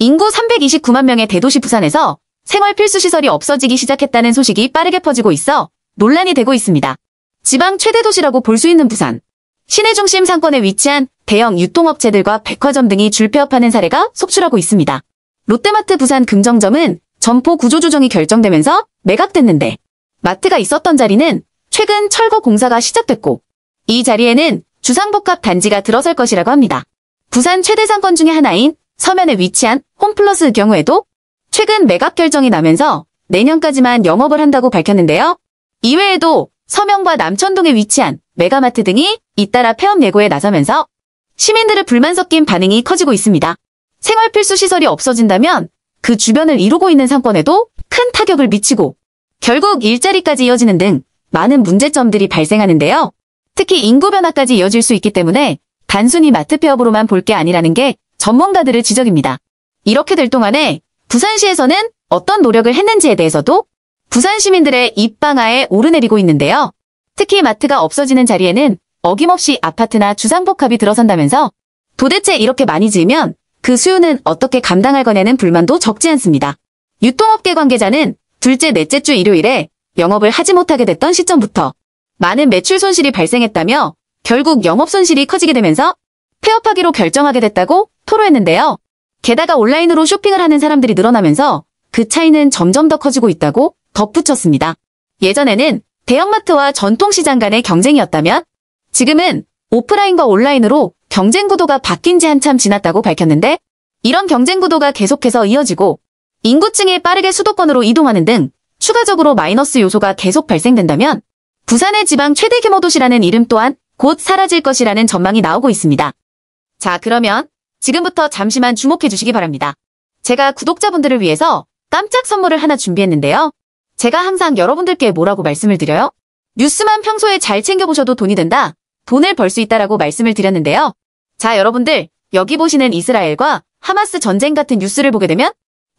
인구 329만 명의 대도시 부산에서 생활 필수 시설이 없어지기 시작했다는 소식이 빠르게 퍼지고 있어 논란이 되고 있습니다. 지방 최대 도시라고 볼 수 있는 부산. 시내 중심 상권에 위치한 대형 유통업체들과 백화점 등이 줄폐업하는 사례가 속출하고 있습니다. 롯데마트 부산 금정점은 점포 구조 조정이 결정되면서 매각됐는데 마트가 있었던 자리는 최근 철거 공사가 시작됐고 이 자리에는 주상복합 단지가 들어설 것이라고 합니다. 부산 최대 상권 중의 하나인 서면에 위치한 홈플러스 경우에도 최근 매각 결정이 나면서 내년까지만 영업을 한다고 밝혔는데요. 이외에도 서명과 남천동에 위치한 메가마트 등이 잇따라 폐업 예고에 나서면서 시민들의 불만 섞인 반응이 커지고 있습니다. 생활 필수 시설이 없어진다면 그 주변을 이루고 있는 상권에도 큰 타격을 미치고 결국 일자리까지 이어지는 등 많은 문제점들이 발생하는데요. 특히 인구 변화까지 이어질 수 있기 때문에 단순히 마트 폐업으로만 볼 게 아니라는 게 전문가들의 지적입니다. 이렇게 될 동안에 부산시에서는 어떤 노력을 했는지에 대해서도 부산 시민들의 입방아에 오르내리고 있는데요. 특히 마트가 없어지는 자리에는 어김없이 아파트나 주상복합이 들어선다면서 도대체 이렇게 많이 지으면 그 수요는 어떻게 감당할 거냐는 불만도 적지 않습니다. 유통업계 관계자는 둘째 넷째 주 일요일에 영업을 하지 못하게 됐던 시점부터 많은 매출 손실이 발생했다며 결국 영업 손실이 커지게 되면서 폐업하기로 결정하게 됐다고 토로했는데요. 게다가 온라인으로 쇼핑을 하는 사람들이 늘어나면서 그 차이는 점점 더 커지고 있다고 덧붙였습니다. 예전에는 대형마트와 전통시장 간의 경쟁이었다면 지금은 오프라인과 온라인으로 경쟁 구도가 바뀐 지 한참 지났다고 밝혔는데 이런 경쟁 구도가 계속해서 이어지고 인구층이 빠르게 수도권으로 이동하는 등 추가적으로 마이너스 요소가 계속 발생된다면 부산의 지방 최대 규모 도시라는 이름 또한 곧 사라질 것이라는 전망이 나오고 있습니다. 자 그러면 지금부터 잠시만 주목해 주시기 바랍니다. 제가 구독자분들을 위해서 깜짝 선물을 하나 준비했는데요. 제가 항상 여러분들께 뭐라고 말씀을 드려요? 뉴스만 평소에 잘 챙겨보셔도 돈이 된다. 돈을 벌 수 있다라고 말씀을 드렸는데요. 자, 여러분들, 여기 보시는 이스라엘과 하마스 전쟁 같은 뉴스를 보게 되면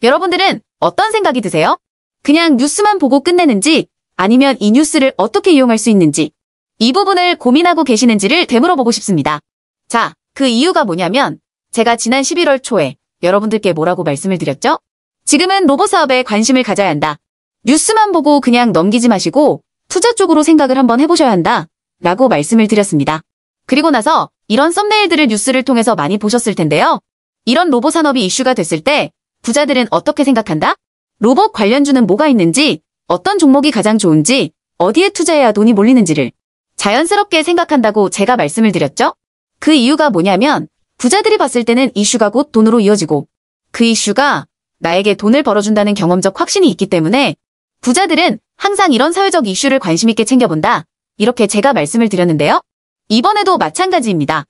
여러분들은 어떤 생각이 드세요? 그냥 뉴스만 보고 끝내는지 아니면 이 뉴스를 어떻게 이용할 수 있는지 이 부분을 고민하고 계시는지를 되물어보고 싶습니다. 자, 그 이유가 뭐냐면 제가 지난 11월 초에 여러분들께 뭐라고 말씀을 드렸죠? 지금은 로봇 사업에 관심을 가져야 한다. 뉴스만 보고 그냥 넘기지 마시고 투자 쪽으로 생각을 한번 해보셔야 한다. 라고 말씀을 드렸습니다. 그리고 나서 이런 썸네일들을 뉴스를 통해서 많이 보셨을 텐데요. 이런 로봇 산업이 이슈가 됐을 때 부자들은 어떻게 생각한다? 로봇 관련주는 뭐가 있는지, 어떤 종목이 가장 좋은지, 어디에 투자해야 돈이 몰리는지를 자연스럽게 생각한다고 제가 말씀을 드렸죠? 그 이유가 뭐냐면 부자들이 봤을 때는 이슈가 곧 돈으로 이어지고 그 이슈가 나에게 돈을 벌어준다는 경험적 확신이 있기 때문에 부자들은 항상 이런 사회적 이슈를 관심있게 챙겨본다. 이렇게 제가 말씀을 드렸는데요. 이번에도 마찬가지입니다.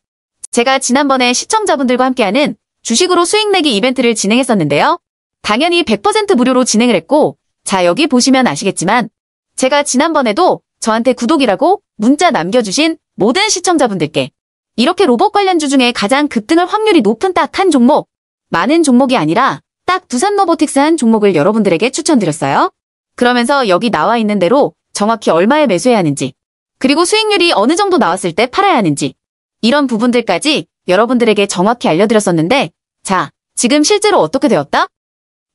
제가 지난번에 시청자분들과 함께하는 주식으로 수익 내기 이벤트를 진행했었는데요. 당연히 100% 무료로 진행을 했고 자 여기 보시면 아시겠지만 제가 지난번에도 저한테 구독이라고 문자 남겨주신 모든 시청자분들께 이렇게 로봇 관련주 중에 가장 급등할 확률이 높은 딱 한 종목, 많은 종목이 아니라 딱 두산 로보틱스 한 종목을 여러분들에게 추천드렸어요. 그러면서 여기 나와 있는 대로 정확히 얼마에 매수해야 하는지, 그리고 수익률이 어느 정도 나왔을 때 팔아야 하는지, 이런 부분들까지 여러분들에게 정확히 알려드렸었는데, 자, 지금 실제로 어떻게 되었다?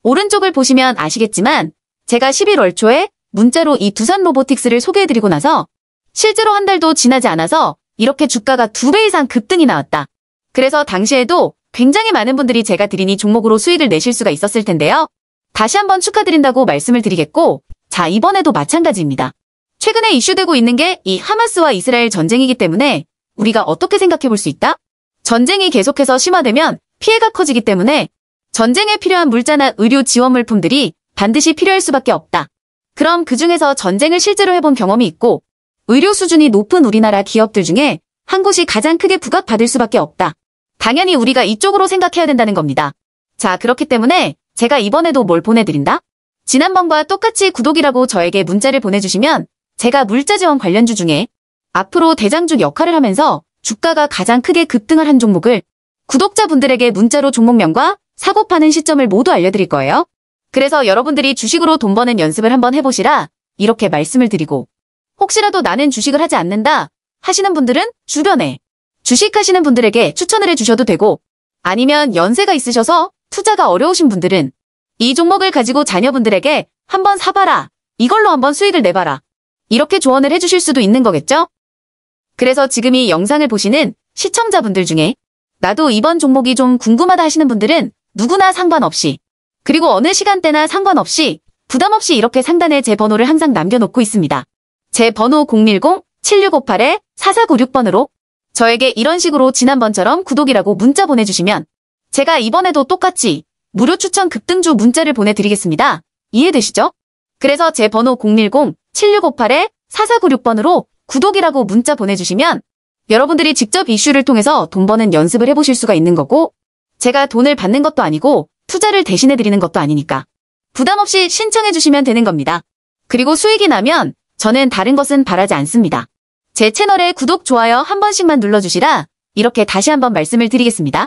오른쪽을 보시면 아시겠지만, 제가 11월 초에 문자로 이 두산 로보틱스를 소개해드리고 나서 실제로 한 달도 지나지 않아서 이렇게 주가가 두 배 이상 급등이 나왔다. 그래서 당시에도 굉장히 많은 분들이 제가 드린 이 종목으로 수익을 내실 수가 있었을 텐데요. 다시 한번 축하드린다고 말씀을 드리겠고 자 이번에도 마찬가지입니다. 최근에 이슈되고 있는 게 이 하마스와 이스라엘 전쟁이기 때문에 우리가 어떻게 생각해 볼 수 있다? 전쟁이 계속해서 심화되면 피해가 커지기 때문에 전쟁에 필요한 물자나 의료 지원 물품들이 반드시 필요할 수밖에 없다. 그럼 그 중에서 전쟁을 실제로 해본 경험이 있고 의료 수준이 높은 우리나라 기업들 중에 한 곳이 가장 크게 부각받을 수밖에 없다. 당연히 우리가 이쪽으로 생각해야 된다는 겁니다. 자, 그렇기 때문에 제가 이번에도 뭘 보내드린다? 지난번과 똑같이 구독이라고 저에게 문자를 보내주시면 제가 물자 지원 관련주 중에 앞으로 대장주 역할을 하면서 주가가 가장 크게 급등을 한 종목을 구독자분들에게 문자로 종목명과 사고 파는 시점을 모두 알려드릴 거예요. 그래서 여러분들이 주식으로 돈 버는 연습을 한번 해보시라 이렇게 말씀을 드리고 혹시라도 나는 주식을 하지 않는다 하시는 분들은 주변에 주식하시는 분들에게 추천을 해주셔도 되고 아니면 연세가 있으셔서 투자가 어려우신 분들은 이 종목을 가지고 자녀분들에게 한번 사봐라 이걸로 한번 수익을 내봐라 이렇게 조언을 해주실 수도 있는 거겠죠? 그래서 지금 이 영상을 보시는 시청자분들 중에 나도 이번 종목이 좀 궁금하다 하시는 분들은 누구나 상관없이 그리고 어느 시간대나 상관없이 부담없이 이렇게 상단에 제 번호를 항상 남겨놓고 있습니다. 제 번호 010-7658-4496번으로 저에게 이런 식으로 지난번처럼 구독이라고 문자 보내주시면 제가 이번에도 똑같이 무료 추천 급등주 문자를 보내드리겠습니다. 이해되시죠? 그래서 제 번호 010-7658-4496번으로 구독이라고 문자 보내주시면 여러분들이 직접 이슈를 통해서 돈 버는 연습을 해보실 수가 있는 거고 제가 돈을 받는 것도 아니고 투자를 대신해드리는 것도 아니니까 부담 없이 신청해주시면 되는 겁니다. 그리고 수익이 나면 저는 다른 것은 바라지 않습니다. 제 채널에 구독, 좋아요 한 번씩만 눌러주시라 이렇게 다시 한번 말씀을 드리겠습니다.